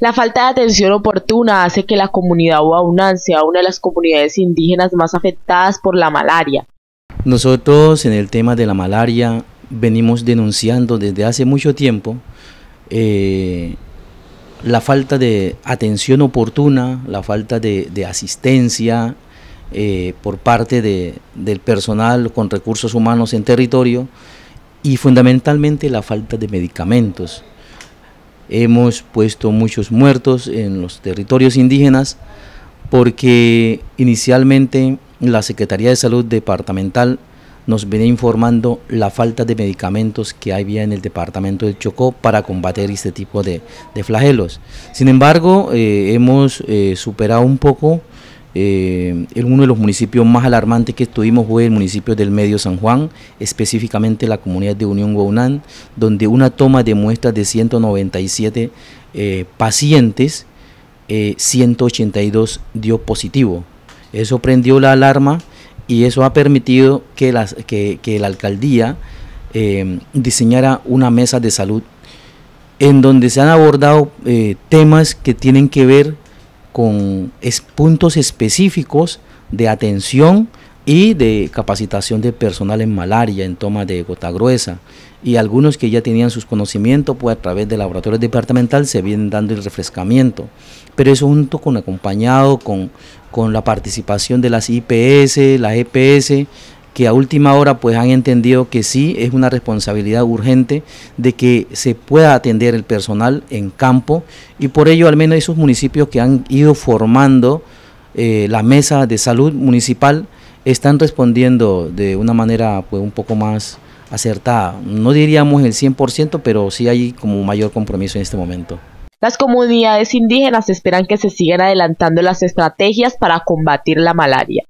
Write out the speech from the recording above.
La falta de atención oportuna hace que la comunidad oaunance sea una de las comunidades indígenas más afectadas por la malaria. Nosotros en el tema de la malaria venimos denunciando desde hace mucho tiempo eh, la falta de atención oportuna, la falta de, asistencia eh, por parte del personal con recursos humanos en territorio y fundamentalmente la falta de medicamentos hemos puesto muchos muertos en los territorios indígenas porque inicialmente la Secretaría de Salud Departamental nos venía informando la falta de medicamentos que había en el departamento del Chocó para combater este tipo de, flagelos. Sin embargo, eh, hemos eh, superado un poco eh, en uno de los municipios más alarmantes que estuvimos fue el municipio del Medio San Juan, específicamente la comunidad de Unión Guaunán, donde una toma de muestras de 197 eh, pacientes, 182 eh, dio positivo. Eso prendió la alarma y eso ha permitido que, que, que la alcaldía diseñara una mesa de salud en donde se han abordado temas que tienen que ver con puntos específicos de atención y de capacitación de personal en malaria, en toma de gota gruesa. Y algunos que ya tenían sus conocimientos, pues a través de laboratorios departamentales se vienen dando el refrescamiento. Pero eso junto con acompañado con, con la participación de las IPS, las EPS que a última hora pues han entendido que sí es una responsabilidad urgente de que se pueda atender el personal en campo y por ello al menos esos municipios que han ido formando eh, la mesa de salud municipal están respondiendo de una manera pues un poco más acertada. No diríamos el 100%, pero sí hay como mayor compromiso en este momento. Las comunidades indígenas esperan que se sigan adelantando las estrategias para combatir la malaria.